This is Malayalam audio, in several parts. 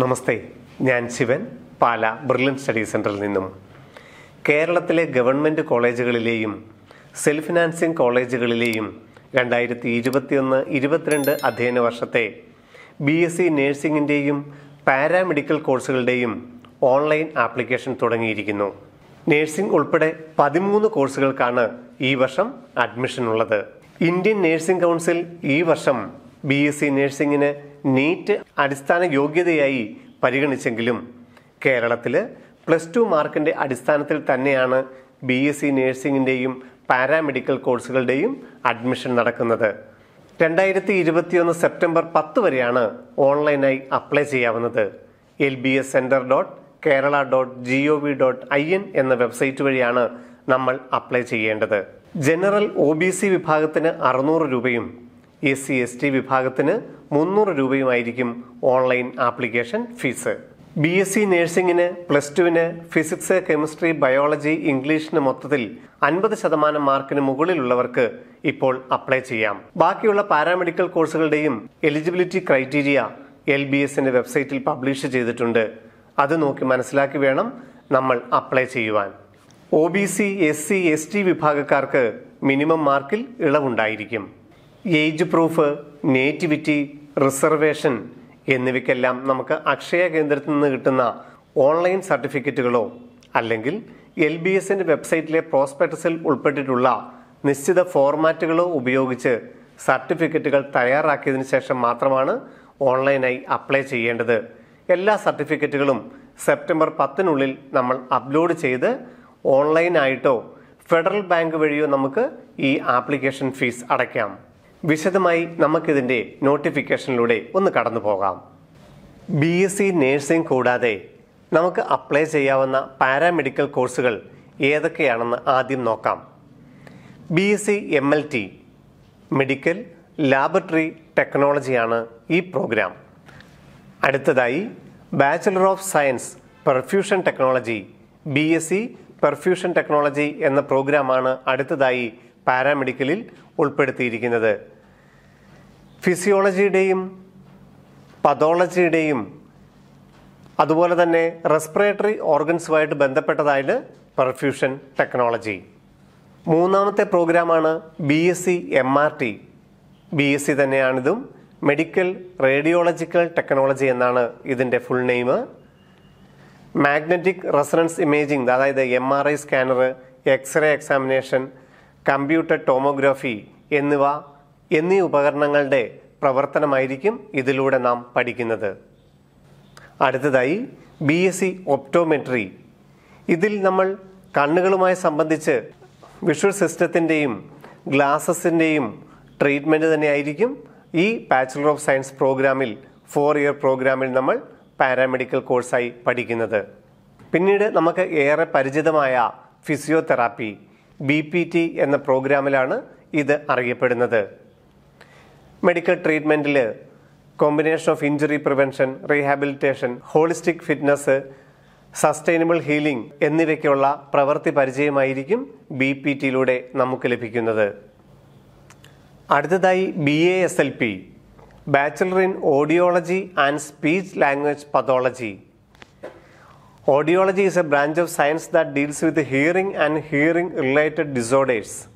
നമസ്തേ ഞാൻ ശിവൻ പാല ബ്രില്യൻ സ്റ്റഡി സെൻറ്ററിൽ നിന്നും കേരളത്തിലെ ഗവൺമെൻറ് കോളേജുകളിലെയും സെൽഫ് ഫിനാൻസിങ് കോളേജുകളിലെയും രണ്ടായിരത്തി ഇരുപത്തിയൊന്ന് ഇരുപത്തിരണ്ട് അധ്യയന വർഷത്തെ ബി എസ് സി നേഴ്സിംഗിൻ്റെയും പാരാമെഡിക്കൽ കോഴ്സുകളുടെയും ഓൺലൈൻ ആപ്ലിക്കേഷൻ തുടങ്ങിയിരിക്കുന്നു നേഴ്സിംഗ് ഉൾപ്പെടെ പതിമൂന്ന് കോഴ്സുകൾക്കാണ് ഈ വർഷം അഡ്മിഷൻ ഉള്ളത് ഇന്ത്യൻ നേഴ്സിംഗ് കൗൺസിൽ ഈ വർഷം ബി എസ് സി നേഴ്സിംഗിന് നീറ്റ് അടിസ്ഥാന യോഗ്യതയായി പരിഗണിച്ചെങ്കിലും കേരളത്തിൽ പ്ലസ് ടു മാർക്കിൻ്റെ അടിസ്ഥാനത്തിൽ തന്നെയാണ് ബി എസ് സി നേഴ്സിംഗിൻ്റെയും പാരാമെഡിക്കൽ കോഴ്സുകളുടെയും അഡ്മിഷൻ നടക്കുന്നത് രണ്ടായിരത്തി ഇരുപത്തിയൊന്ന് സെപ്റ്റംബർ പത്ത് വരെയാണ് ഓൺലൈനായി അപ്ലൈ ചെയ്യാവുന്നത് L B S centre dot Kerala dot G O V dot I N എന്ന വെബ്സൈറ്റ് വഴിയാണ് നമ്മൾ അപ്ലൈ ചെയ്യേണ്ടത് ജനറൽ ഒ ബി സി വിഭാഗത്തിന് അറുന്നൂറ് രൂപയും എസ് സി എസ് ടി വിഭാഗത്തിന് മുന്നൂറ് രൂപയുമായിരിക്കും online application fees B S C നഴ്സിംഗിന് പ്ലസ് ടുവിന് ഫിസിക്സ് കെമിസ്ട്രി ബയോളജി ഇംഗ്ലീഷിന് മൊത്തത്തിൽ അൻപത് ശതമാനം മാർക്കിന് മുകളിലുള്ളവർക്ക് ഇപ്പോൾ അപ്ലൈ ചെയ്യാം ബാക്കിയുള്ള പാരാമെഡിക്കൽ കോഴ്സുകളുടെയും എലിജിബിലിറ്റി ക്രൈറ്റീരിയ എൽ ബി എസിന്റെ വെബ്സൈറ്റിൽ പബ്ലിഷ് ചെയ്തിട്ടുണ്ട് അത് നോക്കി മനസ്സിലാക്കി വേണം നമ്മൾ അപ്ലൈ ചെയ്യുവാൻ O B C S C S T വിഭാഗക്കാർക്ക് മിനിമം മാർക്കിൽ ഇളവുണ്ടായിരിക്കും ഏജ് പ്രൂഫ് നേറ്റിവിറ്റി റിസർവേഷൻ എന്നിവയ്ക്കെല്ലാം നമുക്ക് അക്ഷയ കേന്ദ്രത്തിൽ നിന്ന് കിട്ടുന്ന ഓൺലൈൻ സർട്ടിഫിക്കറ്റുകളോ അല്ലെങ്കിൽ എൽ ബി എസിൻ്റെ വെബ്സൈറ്റിലെ പ്രോസ്പെക്ടസിൽ ഉൾപ്പെട്ടിട്ടുള്ള നിശ്ചിത ഫോർമാറ്റുകളോ ഉപയോഗിച്ച് സർട്ടിഫിക്കറ്റുകൾ തയ്യാറാക്കിയതിനു ശേഷം മാത്രമാണ് ഓൺലൈനായി അപ്ലൈ ചെയ്യേണ്ടത് എല്ലാ സർട്ടിഫിക്കറ്റുകളും സെപ്റ്റംബർ പത്തിനുള്ളിൽ നമ്മൾ അപ്ലോഡ് ചെയ്ത് ഓൺലൈനായിട്ടോ ഫെഡറൽ ബാങ്ക് വഴിയോ നമുക്ക് ഈ ആപ്ലിക്കേഷൻ ഫീസ് അടയ്ക്കാം വിശദമായി നമുക്കിതിൻ്റെ നോട്ടിഫിക്കേഷനിലൂടെ ഒന്ന് കടന്നു പോകാം ബി എസ് സി നേഴ്സിംഗ് കൂടാതെ നമുക്ക് അപ്ലൈ ചെയ്യാവുന്ന പാരാമെഡിക്കൽ കോഴ്സുകൾ ഏതൊക്കെയാണെന്ന് ആദ്യം നോക്കാം B S C M L T medical laboratory ടെക്നോളജിയാണ് ഈ പ്രോഗ്രാം അടുത്തതായി bachelor of science perfusion technology B S C perfusion technology എന്ന പ്രോഗ്രാമാണ് അടുത്തതായി പാരാമെഡിക്കലിൽ ഉൾപ്പെടുത്തിയിരിക്കുന്നത് ഫിസിയോളജിയുടെയും പതോളജിയുടെയും അതുപോലെ തന്നെ റെസ്പിറേറ്ററി ഓർഗൻസുമായിട്ട് ബന്ധപ്പെട്ടതായത് പെർഫ്യൂഷൻ ടെക്നോളജി മൂന്നാമത്തെ പ്രോഗ്രാമാണ് B S C M R T B S C തന്നെയാണിതും മെഡിക്കൽ റേഡിയോളജിക്കൽ ടെക്നോളജി എന്നാണ് ഇതിൻ്റെ full name magnetic resonance imaging അതായത് M R I scanner X-ray examination computer tomography എന്നിവ എന്നീ ഉപകരണങ്ങളുടെ പ്രവർത്തനമായിരിക്കും ഇതിലൂടെ നാം പഠിക്കുന്നത് അടുത്തതായി ബി എസ് സി ഒപ്റ്റോമെട്രി ഇതിൽ നമ്മൾ കണ്ണുകളുമായി സംബന്ധിച്ച് വിഷ്വൽ സിസ്റ്റത്തിൻ്റെയും ഗ്ലാസസിൻ്റെയും ട്രീറ്റ്മെൻറ്റ് തന്നെയായിരിക്കും ഈ ബാച്ചുലർ ഓഫ് സയൻസ് പ്രോഗ്രാമിൽ ഫോർ ഇയർ പ്രോഗ്രാമിൽ നമ്മൾ പാരാമെഡിക്കൽ കോഴ്സായി പഠിക്കുന്നത് പിന്നീട് നമുക്ക് ഏറെ പരിചിതമായ ഫിസിയോതെറാപ്പി ബി പി ടി എന്ന പ്രോഗ്രാമിലാണ് ഇത് അറിയപ്പെടുന്നത് മെഡിക്കൽ ട്രീറ്റ്മെൻറ്റിൽ combination of injury prevention rehabilitation holistic fitness sustainable healing എന്നിവയ്ക്കുള്ള പ്രവൃത്തി പരിചയമായിരിക്കും ബി പി ടിയിലൂടെ നമുക്ക് ലഭിക്കുന്നത് അടുത്തതായി B A S L P bachelor in audiology and speech language pathology Audiology is a branch of science that deals with hearing and hearing related disorders.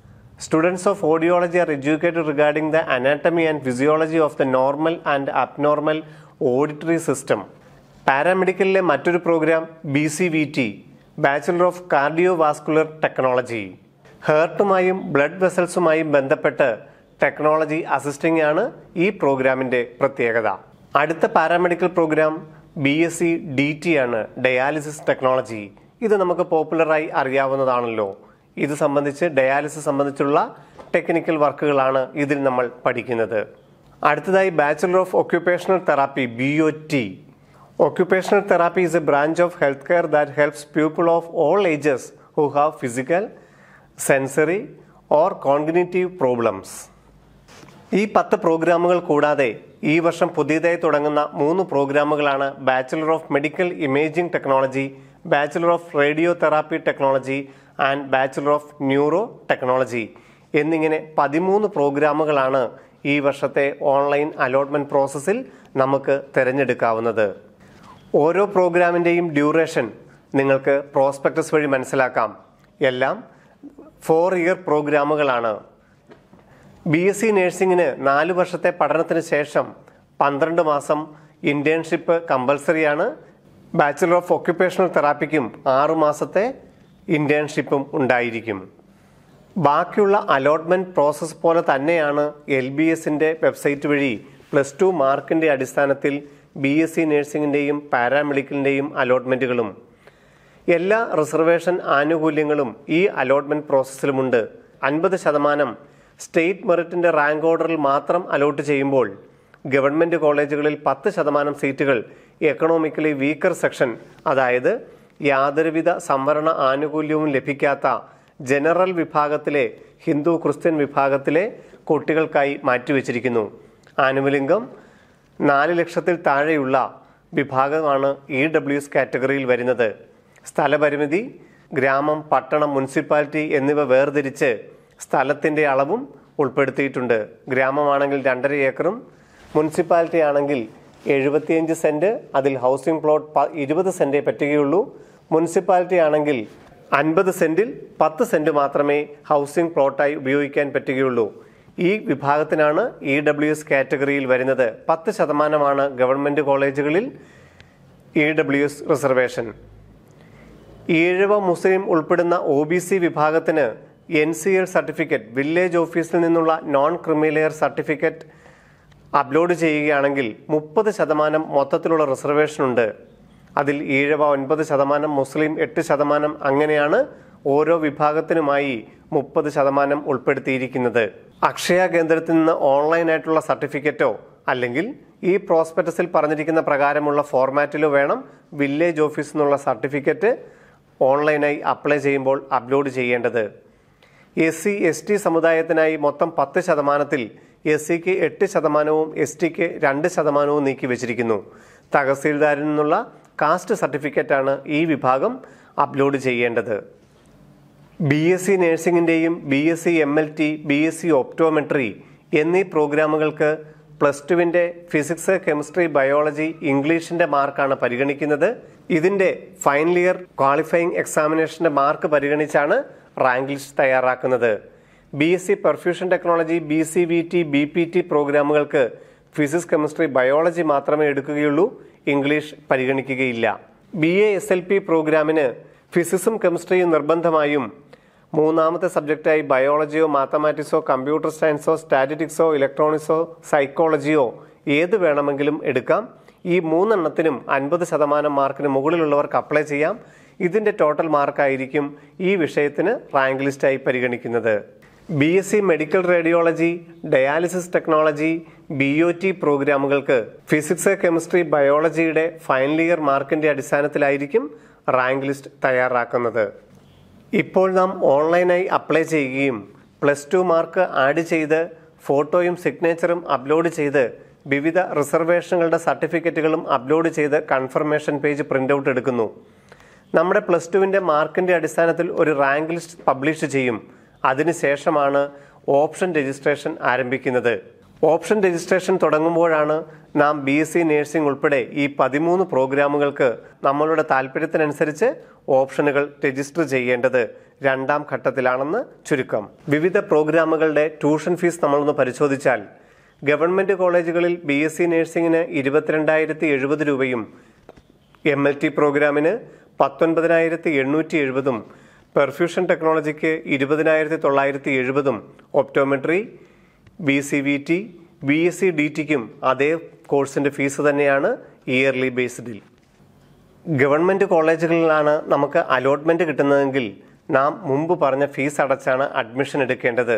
Students of audiology are educated regarding the anatomy and physiology of the normal and abnormal auditory system. പാരാമെഡിക്കലിലെ മറ്റൊരു programme B C V T bachelor of cardiovascular technology ഹേർട്ടുമായും ബ്ലഡ് വെസൽസുമായും ബന്ധപ്പെട്ട് ടെക്നോളജി അസിസ്റ്റിംഗ് ആണ് ഈ പ്രോഗ്രാമിൻ്റെ പ്രത്യേകത അടുത്ത paramedical programme B S C D T ആണ് ഡയാലിസിസ് ടെക്നോളജി ഇത് നമുക്ക് പോപ്പുലറായി അറിയാവുന്നതാണല്ലോ ഇത് സംബന്ധിച്ച് ഡയാലിസിസ് സംബന്ധിച്ചുള്ള ടെക്നിക്കൽ വർക്കുകളാണ് ഇതിൽ നമ്മൾ പഠിക്കുന്നത് അടുത്തതായി bachelor of occupational therapy B O T occupational therapy is a branch of health care that helps people of all ages who have physical sensory or cognitive problems ഈ പത്ത് പ്രോഗ്രാമുകൾ കൂടാതെ ഈ വർഷം പുതിയതായി തുടങ്ങുന്ന മൂന്ന് പ്രോഗ്രാമുകളാണ് bachelor of medical imaging technology bachelor of radio therapy technology and bachelor of neuro technology എന്നിങ്ങനെ പതിമൂന്ന് പ്രോഗ്രാമുകളാണ് ഈ വർഷത്തെ ഓൺലൈൻ അലോട്ട്മെൻറ്റ് പ്രോസസ്സിൽ നമുക്ക് തിരഞ്ഞെടുക്കാവുന്നത് ഓരോ പ്രോഗ്രാമിൻ്റെയും ഡ്യൂറേഷൻ നിങ്ങൾക്ക് പ്രോസ്പെക്ടസ് വഴി മനസ്സിലാക്കാം എല്ലാം ഫോർ ഇയർ പ്രോഗ്രാമുകളാണ് ബി എസ് സി നഴ്സിംഗിന് നാല് വർഷത്തെ പഠനത്തിന് ശേഷം പന്ത്രണ്ട് മാസം ഇൻറ്റേൺഷിപ്പ് കമ്പൽസറിയാണ് ബാച്ചിലർ ഓഫ് ഓക്യുപ്പേഷണൽ തെറാപ്പിക്കും ആറു മാസത്തെ ഇൻറ്റേൺഷിപ്പും ഉണ്ടായിരിക്കും ബാക്കിയുള്ള അലോട്ട്മെൻറ്റ് പ്രോസസ്സ് പോലെ തന്നെയാണ് എൽ ബി എസിൻ്റെ വെബ്സൈറ്റ് വഴി പ്ലസ് ടു മാർക്കിൻ്റെ അടിസ്ഥാനത്തിൽ ബി എസ് സി നഴ്സിംഗിൻ്റെയും പാരാമെഡിക്കലിൻ്റെയും അലോട്ട്മെൻറ്റുകളും എല്ലാ റിസർവേഷൻ ആനുകൂല്യങ്ങളും ഈ അലോട്ട്മെൻറ്റ് പ്രോസസ്സിലുമുണ്ട് അൻപത് ശതമാനം സ്റ്റേറ്റ് മെറിറ്റിൻ്റെ റാങ്ക് ഓർഡറിൽ മാത്രം അലോട്ട് ചെയ്യുമ്പോൾ ഗവൺമെൻറ് കോളേജുകളിൽ പത്ത് ശതമാനം സീറ്റുകൾ എക്കണോമിക്കലി വീക്കർ സെക്ഷൻ അതായത് യാതൊരുവിധ സംവരണ ആനുകൂല്യവും ലഭിക്കാത്ത ജനറൽ വിഭാഗത്തിലെ ഹിന്ദു ക്രിസ്ത്യൻ വിഭാഗത്തിലെ കുട്ടികൾക്കായി മാറ്റിവെച്ചിരിക്കുന്നു ആനുവലിംഗം നാല് ലക്ഷത്തിൽ താഴെയുള്ള വിഭാഗമാണ് ഇ എസ് കാറ്റഗറിയിൽ വരുന്നത് സ്ഥലപരിമിതി ഗ്രാമം പട്ടണം മുനിസിപ്പാലിറ്റി എന്നിവ വേർതിരിച്ച് സ്ഥലത്തിൻ്റെ അളവും ഉൾപ്പെടുത്തിയിട്ടുണ്ട് ഗ്രാമമാണെങ്കിൽ രണ്ടര ഏക്കറും മുനിസിപ്പാലിറ്റി ആണെങ്കിൽ എഴുപത്തിയഞ്ച് സെൻറ്റ് അതിൽ ഹൗസിംഗ് പ്ലോട്ട് ഇരുപത് സെൻറ്റേ പറ്റുകയുള്ളൂ മുനിസിപ്പാലിറ്റി ആണെങ്കിൽ അൻപത് സെൻറ്റിൽ പത്ത് സെൻറ്റ് മാത്രമേ ഹൗസിംഗ് പ്ലോട്ടായി ഉപയോഗിക്കാൻ പറ്റുകയുള്ളൂ ഈ വിഭാഗത്തിനാണ് ഇ ഡബ്ല്യു എസ് കാറ്റഗറിയിൽ വരുന്നത് പത്ത് ശതമാനമാണ് ഗവൺമെൻറ് കോളേജുകളിൽ ഇ ഡബ്ല്യു എസ് റിസർവേഷൻ ഈഴവ മുസ്ലിം ഉൾപ്പെടുന്ന ഒ ബി സി വിഭാഗത്തിന് N C L certificate village ഓഫീസിൽ നിന്നുള്ള നോൺ ക്രിമിലെയർ സർട്ടിഫിക്കറ്റ് അപ്ലോഡ് ചെയ്യുകയാണെങ്കിൽ മുപ്പത് ശതമാനം മൊത്തത്തിലുള്ള റിസർവേഷനുണ്ട് അതിൽ ഈഴവ ഒൻപത് ശതമാനം മുസ്ലിം എട്ട് ശതമാനം അങ്ങനെയാണ് ഓരോ വിഭാഗത്തിനുമായി മുപ്പത് ശതമാനം ഉൾപ്പെടുത്തിയിരിക്കുന്നത് അക്ഷയ കേന്ദ്രത്തിൽ നിന്ന് ഓൺലൈനായിട്ടുള്ള സർട്ടിഫിക്കറ്റോ അല്ലെങ്കിൽ ഈ പ്രോസ്പെക്ടസിൽ പറഞ്ഞിരിക്കുന്ന പ്രകാരമുള്ള ഫോർമാറ്റിലോ വേണം വില്ലേജ് ഓഫീസിൽ നിന്നുള്ള സർട്ടിഫിക്കറ്റ് ഓൺലൈനായി അപ്ലൈ ചെയ്യുമ്പോൾ അപ്ലോഡ് ചെയ്യേണ്ടത് എസ് സി എസ് ടി സമുദായത്തിനായി മൊത്തം പത്ത് ശതമാനത്തിൽ എസ് സിക്ക് എട്ട് ശതമാനവും എസ് ടിക്ക് രണ്ട് ശതമാനവും നീക്കി വെച്ചിരിക്കുന്നു തഹസീൽദാരിൽ നിന്നുള്ള കാസ്റ്റ് സർട്ടിഫിക്കറ്റാണ് ഈ വിഭാഗം അപ്ലോഡ് ചെയ്യേണ്ടത് ബി എസ് സി നഴ്സിംഗിൻ്റെയും B S C M L T B S C optometry എന്നീ പ്രോഗ്രാമുകൾക്ക് പ്ലസ് ടുവിൻ്റെ ഫിസിക്സ് കെമിസ്ട്രി ബയോളജി ഇംഗ്ലീഷിൻ്റെ മാർക്കാണ് പരിഗണിക്കുന്നത് ഇതിൻ്റെ ഫൈനൽ ഇയർ ക്വാളിഫയിങ് എക്സാമിനേഷൻ്റെ മാർക്ക് പരിഗണിച്ചാണ് റാങ്ക് ലിസ്റ്റ് തയ്യാറാക്കുന്നത് B S C perfusion technology B C V T B P T പ്രോഗ്രാമുകൾക്ക് ഫിസിക്സ് കെമിസ്ട്രി ബയോളജി മാത്രമേ എടുക്കുകയുള്ളൂ ഇംഗ്ലീഷ് പരിഗണിക്കുകയില്ല B A S L P പ്രോഗ്രാമിന് ഫിസിക്സും കെമിസ്ട്രിയും നിർബന്ധമായും മൂന്നാമത്തെ സബ്ജക്റ്റായി ബയോളജിയോ മാത്തമാറ്റിക്സോ കമ്പ്യൂട്ടർ സയൻസോ സ്റ്റാറ്റിറ്റിക്സോ ഇലക്ട്രോണിക്സോ സൈക്കോളജിയോ ഏത് വേണമെങ്കിലും എടുക്കാം ഈ മൂന്നെണ്ണത്തിനും അൻപത് ശതമാനം മാർക്കിന് മുകളിലുള്ളവർക്ക് അപ്ലൈ ചെയ്യാം ഇതിൻ്റെ ടോട്ടൽ മാർക്കായിരിക്കും ഈ വിഷയത്തിന് റാങ്ക് ലിസ്റ്റായി പരിഗണിക്കുന്നത് B S C medical radiology dialysis technology B O T പ്രോഗ്രാമുകൾക്ക് ഫിസിക്സ് കെമിസ്ട്രി ബയോളജിയുടെ ഫൈനൽ ഇയർ മാർക്കിൻ്റെ അടിസ്ഥാനത്തിലായിരിക്കും റാങ്ക് ലിസ്റ്റ് തയ്യാറാക്കുന്നത് ഇപ്പോൾ നാം ഓൺലൈനായി അപ്ലൈ ചെയ്യുകയും പ്ലസ് ടു മാർക്ക് ആഡ് ചെയ്ത് ഫോട്ടോയും സിഗ്നേച്ചറും അപ്ലോഡ് ചെയ്ത് വിവിധ റിസർവേഷനുകളുടെ സർട്ടിഫിക്കറ്റുകളും അപ്ലോഡ് ചെയ്ത് കൺഫർമേഷൻ പേജ് പ്രിൻ്റ് ഔട്ട് എടുക്കുന്നു നമ്മുടെ പ്ലസ് ടുവിൻ്റെ മാർക്കിൻ്റെ അടിസ്ഥാനത്തിൽ ഒരു റാങ്ക് ലിസ്റ്റ് പബ്ലിഷ് ചെയ്യും അതിനുശേഷമാണ് ഓപ്ഷൻ രജിസ്ട്രേഷൻ ആരംഭിക്കുന്നത് ഓപ്ഷൻ രജിസ്ട്രേഷൻ തുടങ്ങുമ്പോഴാണ് നാം ബി എസ് സി നേഴ്സിംഗ് ഉൾപ്പെടെ ഈ പതിമൂന്ന് പ്രോഗ്രാമുകൾക്ക് നമ്മളുടെ താല്പര്യത്തിനനുസരിച്ച് ഓപ്ഷനുകൾ രജിസ്റ്റർ ചെയ്യേണ്ടത് രണ്ടാം ഘട്ടത്തിലാണെന്ന് ചുരുക്കം വിവിധ പ്രോഗ്രാമുകളുടെ ട്യൂഷൻ ഫീസ് നമ്മളൊന്ന് പരിശോധിച്ചാൽ ഗവൺമെൻറ് കോളേജുകളിൽ ബി എസ് സി നേഴ്സിംഗിന് ഇരുപത്തിരണ്ടായിരത്തി എഴുപത് രൂപയും എം എൽ ടി പ്രോഗ്രാമിന് പത്തൊൻപതിനായിരത്തി എണ്ണൂറ്റി എഴുപതും പെർഫ്യൂഷൻ ടെക്നോളജിക്ക് ഇരുപതിനായിരത്തി തൊള്ളായിരത്തി എഴുപതും optometry B C V T B S C D ടിക്കും അതേ കോഴ്സിൻ്റെ ഫീസ് തന്നെയാണ് ഇയർലി ബേസ്ഡിൽ ഗവൺമെൻറ് കോളേജുകളിലാണ് നമുക്ക് അലോട്ട്മെൻറ്റ് കിട്ടുന്നതെങ്കിൽ നാം മുമ്പ് പറഞ്ഞ ഫീസ് അടച്ചാണ് അഡ്മിഷൻ എടുക്കേണ്ടത്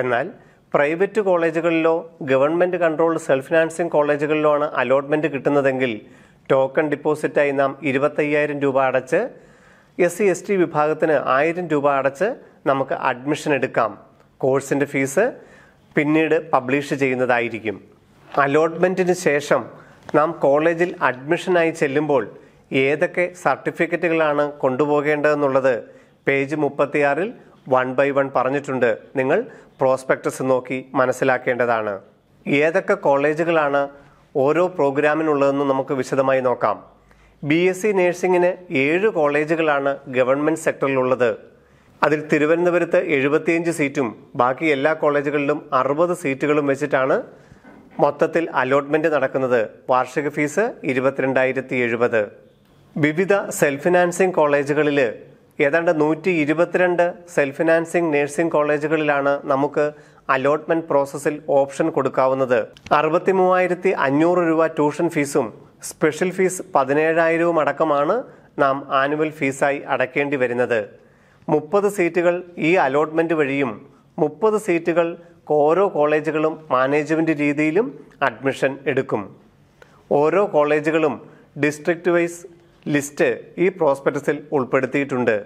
എന്നാൽ പ്രൈവറ്റ് കോളേജുകളിലോ ഗവൺമെൻറ് കൺട്രോൾഡ് സെൽഫ് ഫിനാൻസിങ് കോളേജുകളിലോ ആണ് അലോട്ട്മെൻറ്റ് കിട്ടുന്നതെങ്കിൽ ടോക്കൺ ഡിപ്പോസിറ്റായി നാം ഇരുപത്തയ്യായിരം രൂപ അടച്ച് എസ് സി എസ് ടി വിഭാഗത്തിന് ആയിരം രൂപ അടച്ച് നമുക്ക് അഡ്മിഷൻ എടുക്കാം കോഴ്സിൻ്റെ ഫീസ് പിന്നീട് പബ്ലിഷ് ചെയ്യുന്നതായിരിക്കും അലോട്ട്മെൻറ്റിന് ശേഷം നാം കോളേജിൽ അഡ്മിഷനായി ചെല്ലുമ്പോൾ ഏതൊക്കെ സർട്ടിഫിക്കറ്റുകളാണ് കൊണ്ടുപോകേണ്ടതെന്നുള്ളത് പേജ് മുപ്പത്തിയാറിൽ വൺ ബൈ വൺ പറഞ്ഞിട്ടുണ്ട് നിങ്ങൾ പ്രോസ്പെക്ടസ് നോക്കി മനസ്സിലാക്കേണ്ടതാണ് ഏതൊക്കെ കോളേജുകളാണ് ഓരോ പ്രോഗ്രാമിനുള്ളതെന്ന് നമുക്ക് വിശദമായി നോക്കാം ബി എസ് സി നഴ്സിംഗിന് ഏഴ് കോളേജുകളാണ് ഗവൺമെൻറ് സെക്ടറിലുള്ളത് അതിൽ തിരുവനന്തപുരത്ത് എഴുപത്തിയഞ്ച് സീറ്റും ബാക്കി എല്ലാ കോളേജുകളിലും അറുപത് സീറ്റുകളും വെച്ചിട്ടാണ് മൊത്തത്തിൽ അലോട്ട്മെൻറ്റ് നടക്കുന്നത് വാർഷിക ഫീസ് ഇരുപത്തിരണ്ടായിരത്തി എഴുപത് വിവിധ സെൽഫ് ഫിനാൻസിംഗ് കോളേജുകളിൽ ഏതാണ്ട് നൂറ്റി ഇരുപത്തിരണ്ട് സെൽഫ് ഫിനാൻസിംഗ് നഴ്സിംഗ് കോളേജുകളിലാണ് നമുക്ക് അലോട്ട്മെന്റ് പ്രോസസ്സിൽ ഓപ്ഷൻ കൊടുക്കാവുന്നത് അറുപത്തി മൂവായിരത്തി അഞ്ഞൂറ് രൂപ ട്യൂഷൻ ഫീസും സ്പെഷ്യൽ ഫീസ് പതിനേഴായിരവും അടക്കമാണ് നാം ആനുവൽ ഫീസായി അടക്കേണ്ടി വരുന്നത് മുപ്പത് സീറ്റുകൾ ഈ അലോട്ട്മെന്റ് വഴിയും മുപ്പത് സീറ്റുകൾ ഓരോ കോളേജുകളും മാനേജ്മെന്റ് രീതിയിലും അഡ്മിഷൻ എടുക്കും ഓരോ കോളേജുകളും ഡിസ്ട്രിക്ട് വൈസ് ലിസ്റ്റ് ഈ പ്രോസ്പെക്ടസിൽ ഉൾപ്പെടുത്തിയിട്ടുണ്ട്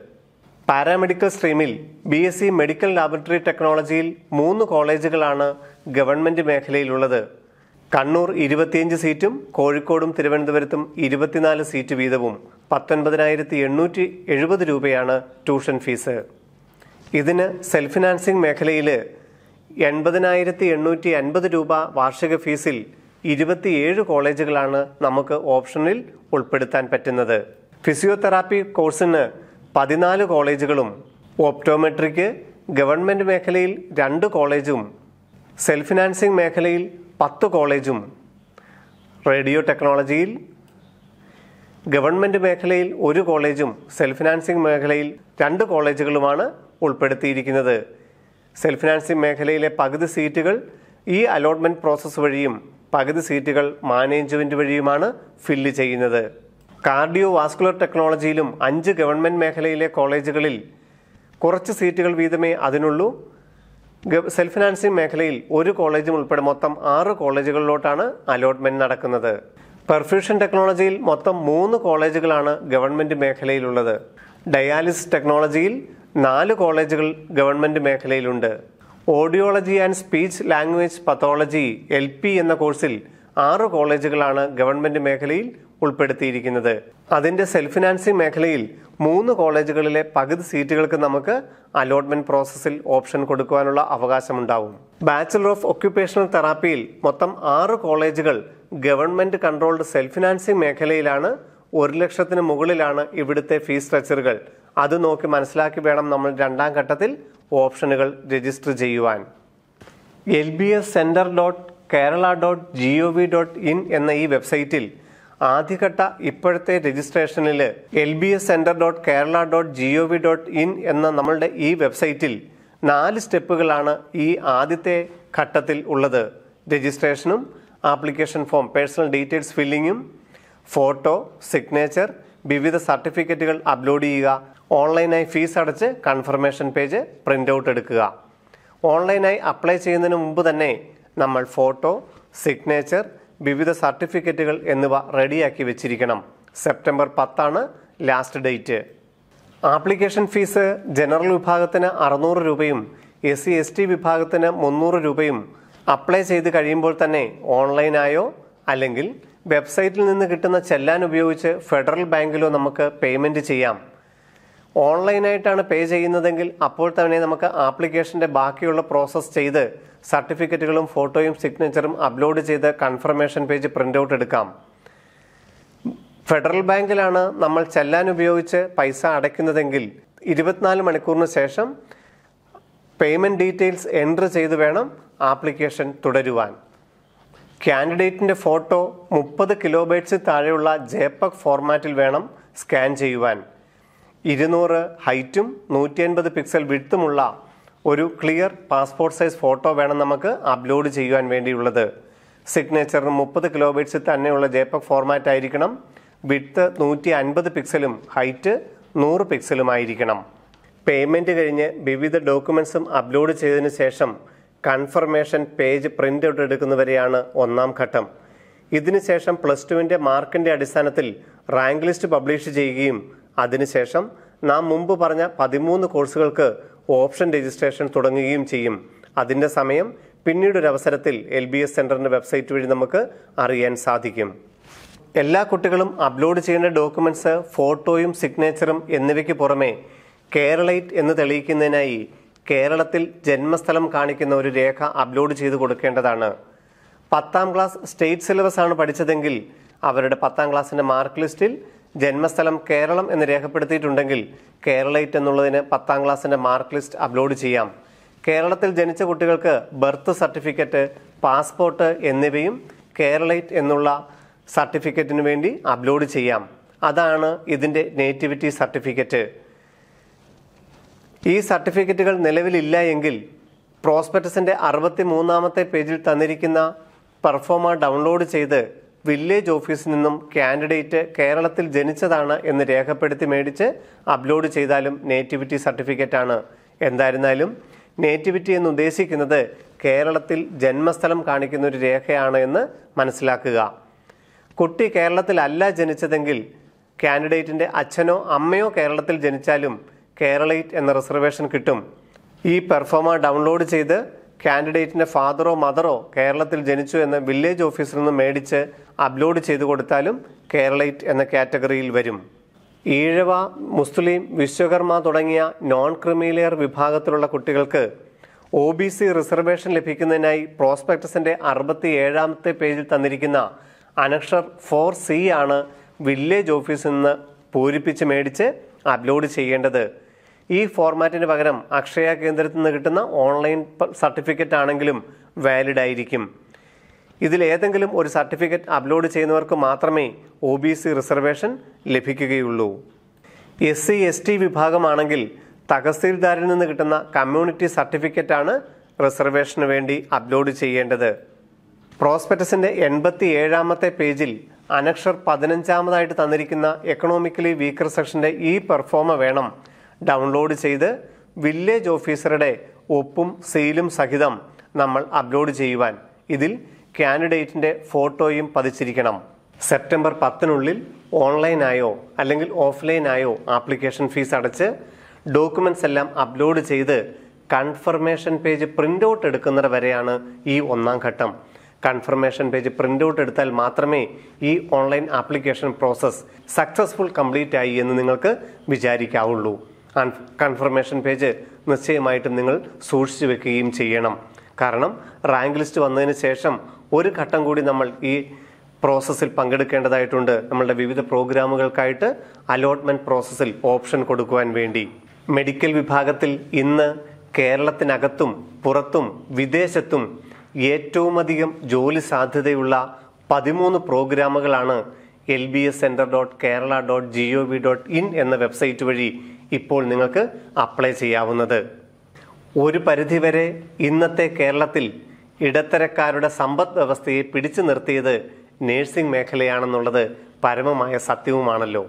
പാരാമെഡിക്കൽ സ്ട്രീമിൽ B S C medical laboratory ടെക്നോളജിയിൽ മൂന്ന് കോളേജുകളാണ് ഗവൺമെൻറ് മേഖലയിലുള്ളത് കണ്ണൂർ ഇരുപത്തിയഞ്ച് സീറ്റും കോഴിക്കോടും തിരുവനന്തപുരത്തും ഇരുപത്തിനാല് സീറ്റ് വീതവും പത്തൊൻപതിനായിരത്തി എണ്ണൂറ്റി എഴുപത് രൂപയാണ് ട്യൂഷൻ ഫീസ് ഇതിന് സെൽഫ് ഫിനാൻസിംഗ് മേഖലയിൽ എൺപതിനായിരത്തി എണ്ണൂറ്റി അൻപത് രൂപ വാർഷിക ഫീസിൽ ഇരുപത്തിയേഴ് കോളേജുകളാണ് നമുക്ക് ഓപ്ഷനിൽ ഉൾപ്പെടുത്താൻ പറ്റുന്നത് ഫിസിയോതെറാപ്പി കോഴ്സിന് പതിനാല് കോളേജുകളും ഓപ്റ്റോമെട്രിക്ക് ഗവൺമെൻറ് മേഖലയിൽ രണ്ട് കോളേജും സെൽഫ് ഫിനാൻസിംഗ് മേഖലയിൽ പത്ത് കോളേജും റേഡിയോ ടെക്നോളജിയിൽ ഗവൺമെൻറ് മേഖലയിൽ ഒരു കോളേജും സെൽഫ് ഫിനാൻസിംഗ് മേഖലയിൽ രണ്ട് കോളേജുകളുമാണ് ഉൾപ്പെടുത്തിയിരിക്കുന്നത് സെൽഫ് ഫിനാൻസിംഗ് മേഖലയിലെ പകുതി സീറ്റുകൾ ഈ അലോട്ട്മെൻറ്റ് പ്രോസസ്സ് വഴിയും പകുതി സീറ്റുകൾ മാനേജ്മെൻറ്റ് വഴിയുമാണ് ഫില്ല് ചെയ്യുന്നത് കാർഡിയോ വാസ്കുലർ ടെക്നോളജിയിലും അഞ്ച് ഗവൺമെൻറ് മേഖലയിലെ കോളേജുകളിൽ കുറച്ച് സീറ്റുകൾ വീതമേ അതിനുള്ളൂ സെൽഫ് ഫിനാൻസിംഗ് മേഖലയിൽ ഒരു കോളേജും ഉൾപ്പെടെ മൊത്തം ആറ് കോളേജുകളിലോട്ടാണ് അലോട്ട്മെൻറ്റ് നടക്കുന്നത് പെർഫ്യൂഷൻ ടെക്നോളജിയിൽ മൊത്തം മൂന്ന് കോളേജുകളാണ് ഗവൺമെൻറ് മേഖലയിലുള്ളത് ഡയാലിസ് ടെക്നോളജിയിൽ നാല് കോളേജുകൾ ഗവൺമെൻറ് മേഖലയിലുണ്ട് audiology and speech language pathology L എന്ന കോഴ്സിൽ ആറ് കോളേജുകളാണ് ഗവൺമെൻറ് മേഖലയിൽ ഉൾപ്പെടുത്തിയിരിക്കുന്നത് അതിന്റെ സെൽഫ് ഫിനാൻസിംഗ് മേഖലയിൽ മൂന്ന് കോളേജുകളിലെ പകുതി സീറ്റുകൾക്ക് നമുക്ക് അലോട്ട്മെന്റ് പ്രോസസ്സിൽ ഓപ്ഷൻ കൊടുക്കുവാനുള്ള അവകാശമുണ്ടാവും ബാച്ചിലർ ഓഫ് ഒക്യുപ്പേഷണൽ തെറാപ്പിയിൽ മൊത്തം ആറ് കോളേജുകൾ ഗവൺമെന്റ് കൺട്രോൾഡ് സെൽഫ് ഫിനാൻസിംഗ് മേഖലയിലാണ് ഒരു ലക്ഷത്തിന് മുകളിലാണ് ഇവിടുത്തെ ഫീസ് സ്ട്രക്ചറുകൾ അത് നോക്കി മനസ്സിലാക്കി വേണം നമ്മൾ രണ്ടാം ഘട്ടത്തിൽ ഓപ്ഷനുകൾ രജിസ്റ്റർ ചെയ്യുവാൻ L B S centre dot Kerala dot G O V dot in എന്ന ഈ വെബ്സൈറ്റിൽ ആദ്യഘട്ട ഇപ്പോഴത്തെ രജിസ്ട്രേഷനിൽ L B S centre dot Kerala dot G O V dot in എന്ന നമ്മളുടെ ഈ വെബ്സൈറ്റിൽ നാല് സ്റ്റെപ്പുകളാണ് ഈ ആദ്യത്തെ ഘട്ടത്തിൽ ഉള്ളത് രജിസ്ട്രേഷനും ആപ്ലിക്കേഷൻ ഫോം പേഴ്സണൽ ഡീറ്റെയിൽസ് ഫില്ലിങ്ങും ഫോട്ടോ സിഗ്നേച്ചർ വിവിധ സർട്ടിഫിക്കറ്റുകൾ അപ്ലോഡ് ചെയ്യുക ഓൺലൈനായി ഫീസ് അടച്ച് കൺഫർമേഷൻ പേജ് പ്രിൻ്റ് ഔട്ട് എടുക്കുക ഓൺലൈനായി അപ്ലൈ ചെയ്യുന്നതിന് മുമ്പ് തന്നെ നമ്മൾ ഫോട്ടോ സിഗ്നേച്ചർ വിവിധ സർട്ടിഫിക്കറ്റുകൾ എന്നിവ റെഡിയാക്കി വെച്ചിരിക്കണം സെപ്റ്റംബർ പത്താണ് last date application fees general വിഭാഗത്തിന് അറുന്നൂറ് രൂപയും എസ് സി എസ് ടി വിഭാഗത്തിന് മുന്നൂറ് രൂപയും അപ്ലൈ ചെയ്ത് കഴിയുമ്പോൾ തന്നെ ഓൺലൈനായോ അല്ലെങ്കിൽ വെബ്സൈറ്റിൽ നിന്ന് കിട്ടുന്ന ചെല്ലാൻ ഉപയോഗിച്ച് ഫെഡറൽ ബാങ്കിലോ നമുക്ക് പേയ്മെൻറ്റ് ചെയ്യാം ഓൺലൈനായിട്ടാണ് പേ ചെയ്യുന്നതെങ്കിൽ അപ്പോൾ തന്നെ നമുക്ക് ആപ്ലിക്കേഷൻ്റെ ബാക്കിയുള്ള പ്രോസസ്സ് ചെയ്ത് സർട്ടിഫിക്കറ്റുകളും ഫോട്ടോയും സിഗ്നേച്ചറും അപ്ലോഡ് ചെയ്ത് കൺഫർമേഷൻ പേജ് പ്രിൻ്റ് ഔട്ട് എടുക്കാം ഫെഡറൽ ബാങ്കിലാണ് നമ്മൾ ചെല്ലാൻ ഉപയോഗിച്ച് പൈസ അടയ്ക്കുന്നതെങ്കിൽ ഇരുപത്തിനാല് മണിക്കൂറിന് ശേഷം പേയ്മെൻറ്റ് ഡീറ്റെയിൽസ് എൻട്രി ചെയ്ത് വേണം ആപ്ലിക്കേഷൻ തുടരുവാൻ കാൻഡിഡേറ്റിൻ്റെ ഫോട്ടോ മുപ്പത് കിലോബൈറ്റ്സ് താഴെയുള്ള ജേപ്പക് ഫോർമാറ്റിൽ വേണം സ്കാൻ ചെയ്യുവാൻ ഇരുന്നൂറ് ഹൈറ്റും നൂറ്റി അൻപത് പിക്സൽ വിഡ്ത്തുമുള്ള ഒരു ക്ലിയർ പാസ്പോർട്ട് സൈസ് ഫോട്ടോ വേണം നമുക്ക് അപ്ലോഡ് ചെയ്യുവാൻ വേണ്ടിയുള്ളത് സിഗ്നേച്ചറിന് മുപ്പത് കിലോബൈറ്റ്സ് തന്നെയുള്ള ജേപ്പക് ഫോർമാറ്റ് ആയിരിക്കണം വിഡ്ത്ത് നൂറ്റി അൻപത് പിക്സലും ഹൈറ്റ് നൂറ് പിക്സലുമായിരിക്കണം പേയ്മെൻറ്റ് കഴിഞ്ഞ് വിവിധ ഡോക്യുമെൻസും അപ്ലോഡ് ചെയ്തതിന് ശേഷം കൺഫർമേഷൻ പേജ് പ്രിൻ്റ് ഔട്ട് എടുക്കുന്നവരെയാണ് ഒന്നാം ഘട്ടം ഇതിനുശേഷം പ്ലസ് ടുവിൻ്റെ മാർക്കിൻ്റെ അടിസ്ഥാനത്തിൽ റാങ്ക് ലിസ്റ്റ് പബ്ലിഷ് ചെയ്യുകയും അതിനുശേഷം നാം മുമ്പ് പറഞ്ഞ പതിമൂന്ന് കോഴ്സുകൾക്ക് ഓപ്ഷൻ രജിസ്ട്രേഷൻ തുടങ്ങുകയും ചെയ്യും അതിൻ്റെ സമയം പിന്നീടൊരവസരത്തിൽ എൽ ബി എസ് സെൻറ്ററിൻ്റെ വെബ്സൈറ്റ് വഴി നമുക്ക് അറിയാൻ സാധിക്കും എല്ലാ കുട്ടികളും അപ്ലോഡ് ചെയ്യേണ്ട ഡോക്യുമെൻറ്റ്സ് ഫോട്ടോയും സിഗ്നേച്ചറും എന്നിവയ്ക്ക് പുറമെ കേരളൈറ്റ് എന്ന് തെളിയിക്കുന്നതിനായി കേരളത്തിൽ ജന്മസ്ഥലം കാണിക്കുന്ന ഒരു രേഖ അപ്ലോഡ് ചെയ്ത് കൊടുക്കേണ്ടതാണ് പത്താം ക്ലാസ് സ്റ്റേറ്റ് സിലബസ് ആണ് പഠിച്ചതെങ്കിൽ അവരുടെ പത്താം ക്ലാസ്സിൻ്റെ മാർക്ക് ലിസ്റ്റിൽ ജന്മസ്ഥലം കേരളം എന്ന് രേഖപ്പെടുത്തിയിട്ടുണ്ടെങ്കിൽ കേരളൈറ്റ് എന്നുള്ളതിന് പത്താം ക്ലാസ്സിന്റെ മാർക്ക് ലിസ്റ്റ് അപ്ലോഡ് ചെയ്യാം കേരളത്തിൽ ജനിച്ച കുട്ടികൾക്ക് ബർത്ത് സർട്ടിഫിക്കറ്റ് പാസ്പോർട്ട് എന്നിവയും കേരളൈറ്റ് എന്നുള്ള സർട്ടിഫിക്കറ്റിന് വേണ്ടി അപ്ലോഡ് ചെയ്യാം അതാണ് ഇതിൻ്റെ നേറ്റിവിറ്റി സർട്ടിഫിക്കറ്റ് ഈ സർട്ടിഫിക്കറ്റുകൾ നിലവിലില്ല എങ്കിൽ പ്രോസ്പെക്ടസിൻ്റെ അറുപത്തി മൂന്നാമത്തെ പേജിൽ തന്നിരിക്കുന്ന പെർഫോമ ഡൗൺലോഡ് ചെയ്ത് വില്ലേജ് ഓഫീസിൽ നിന്നും കാൻഡിഡേറ്റ് കേരളത്തിൽ ജനിച്ചതാണ് എന്ന് രേഖപ്പെടുത്തി മേടിച്ച് അപ്ലോഡ് ചെയ്താലും നേറ്റിവിറ്റി സർട്ടിഫിക്കറ്റാണ് എന്തായിരുന്നാലും നേറ്റിവിറ്റി എന്ന് ഉദ്ദേശിക്കുന്നത് കേരളത്തിൽ ജന്മസ്ഥലം കാണിക്കുന്ന ഒരു രേഖയാണ് എന്ന് മനസ്സിലാക്കുക കുട്ടി കേരളത്തിലല്ല ജനിച്ചതെങ്കിൽ കാൻഡിഡേറ്റിൻ്റെ അച്ഛനോ അമ്മയോ കേരളത്തിൽ ജനിച്ചാലും കേരളൈറ്റ് എന്ന റിസർവേഷൻ കിട്ടും ഈ പെർഫോമ ഡൗൺലോഡ് ചെയ്ത് കാൻഡിഡേറ്റിൻ്റെ ഫാദറോ മദറോ കേരളത്തിൽ ജനിച്ചു എന്ന് വില്ലേജ് ഓഫീസിൽ നിന്ന് മേടിച്ച് അപ്ലോഡ് ചെയ്തു കൊടുത്താലും കേരളൈറ്റ് എന്ന കാറ്റഗറിയിൽ വരും ഈഴവ മുസ്ലിം വിശ്വകർമ്മ തുടങ്ങിയ നോൺ ക്രിമിലെയർ വിഭാഗത്തിലുള്ള കുട്ടികൾക്ക് ഒ ബി സി റിസർവേഷൻ ലഭിക്കുന്നതിനായി പ്രോസ്പെക്ടസിൻ്റെ അറുപത്തി ഏഴാമത്തെ പേജിൽ തന്നിരിക്കുന്ന അനക്ഷർ ഫോർ സി ആണ് വില്ലേജ് ഓഫീസിൽ നിന്ന് പൂരിപ്പിച്ച് മേടിച്ച് അപ്ലോഡ് ചെയ്യേണ്ടത് ഈ ഫോർമാറ്റിന് പകരം അക്ഷയ കേന്ദ്രത്തിൽ നിന്ന് കിട്ടുന്ന ഓൺലൈൻ സർട്ടിഫിക്കറ്റ് ആണെങ്കിലും വാലിഡ് ആയിരിക്കും ഇതിലേതെങ്കിലും ഒരു സർട്ടിഫിക്കറ്റ് അപ്ലോഡ് ചെയ്യുന്നവർക്ക് മാത്രമേ ഒ ബി സി റിസർവേഷൻ ലഭിക്കുകയുള്ളൂ എസ് സി എസ് ടി വിഭാഗമാണെങ്കിൽ തഹസീൽദാരിൽ നിന്ന് കിട്ടുന്ന കമ്മ്യൂണിറ്റി സർട്ടിഫിക്കറ്റാണ് റിസർവേഷന് വേണ്ടി അപ്ലോഡ് ചെയ്യേണ്ടത് പ്രോസ്പെക്ടസിൻ്റെ എൺപത്തി ഏഴാമത്തെ പേജിൽ അനക്ഷർ പതിനഞ്ചാമതായിട്ട് തന്നിരിക്കുന്ന എക്കണോമിക്കലി വീക്കർ സെക്ഷൻ്റെ ഈ പെർഫോമ വേണം ഡൗൺലോഡ് ചെയ്ത് വില്ലേജ് ഓഫീസറുടെ ഒപ്പും സെയിലും സഹിതം നമ്മൾ അപ്ലോഡ് ചെയ്യുവാൻ ഇതിൽ കാൻഡിഡേറ്റിൻ്റെ ഫോട്ടോയും പതിച്ചിരിക്കണം സെപ്റ്റംബർ പത്തിനുള്ളിൽ ഓൺലൈനായോ അല്ലെങ്കിൽ ഓഫ്ലൈനായോ ആപ്ലിക്കേഷൻ ഫീസ് അടച്ച് ഡോക്യുമെൻസ് എല്ലാം അപ്ലോഡ് ചെയ്ത് കൺഫർമേഷൻ പേജ് പ്രിൻ്റ് ഔട്ട് എടുക്കുന്നത് വരെയാണ് ഈ ഒന്നാം ഘട്ടം കൺഫർമേഷൻ പേജ് പ്രിൻ്റ് ഔട്ട് എടുത്താൽ മാത്രമേ ഈ online application process successful complete ആയി എന്ന് നിങ്ങൾക്ക് വിചാരിക്കാവുള്ളൂ കൺഫർമേഷൻ പേജ് നിശ്ചയമായിട്ടും നിങ്ങൾ സൂക്ഷിച്ചു വെക്കുകയും ചെയ്യണം കാരണം റാങ്ക് ലിസ്റ്റ് വന്നതിന് ശേഷം ഒരു ഘട്ടം കൂടി നമ്മൾ ഈ പ്രോസസ്സിൽ പങ്കെടുക്കേണ്ടതായിട്ടുണ്ട് നമ്മളുടെ വിവിധ പ്രോഗ്രാമുകൾക്കായിട്ട് അലോട്ട്മെന്റ് പ്രോസസ്സിൽ ഓപ്ഷൻ കൊടുക്കുവാൻ വേണ്ടി മെഡിക്കൽ വിഭാഗത്തിൽ ഇന്ന് കേരളത്തിനകത്തും പുറത്തും വിദേശത്തും ഏറ്റവുമധികം ജോലി സാധ്യതയുള്ള പതിമൂന്ന് പ്രോഗ്രാമുകളാണ് L B S centre dot Kerala dot G O V dot in എന്ന വെബ്സൈറ്റ് വഴി ഇപ്പോൾ നിങ്ങൾക്ക് അപ്ലൈ ചെയ്യാവുന്നത് ഒരു പരിധിവരെ ഇന്നത്തെ കേരളത്തിൽ ഇടത്തരക്കാരുടെ സമ്പദ് വ്യവസ്ഥയെ പിടിച്ചു നിർത്തിയത് നേഴ്സിംഗ് മേഖലയാണെന്നുള്ളത് പരമമായ സത്യവുമാണല്ലോ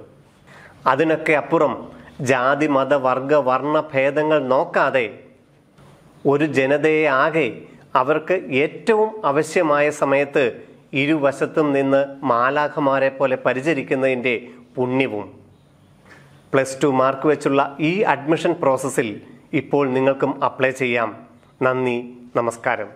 അതിനൊക്കെ അപ്പുറം ജാതി മത വർഗ വർണ്ണ ഭേദങ്ങൾ നോക്കാതെ ഒരു ജനതയെ ആകെ അവർക്ക് ഏറ്റവും ആവശ്യമായ സമയത്ത് ഇരുവശത്തും നിന്ന് മാലാഖമാരെ പോലെ പരിചരിക്കുന്നതിൻ്റെ പുണ്യവും പ്ലസ് ടു മാർക്ക് വെച്ചുള്ള ഈ അഡ്മിഷൻ പ്രോസസ്സിൽ ഇപ്പോൾ നിങ്ങൾക്കും അപ്ലൈ ചെയ്യാം നന്ദി നമസ്കാരം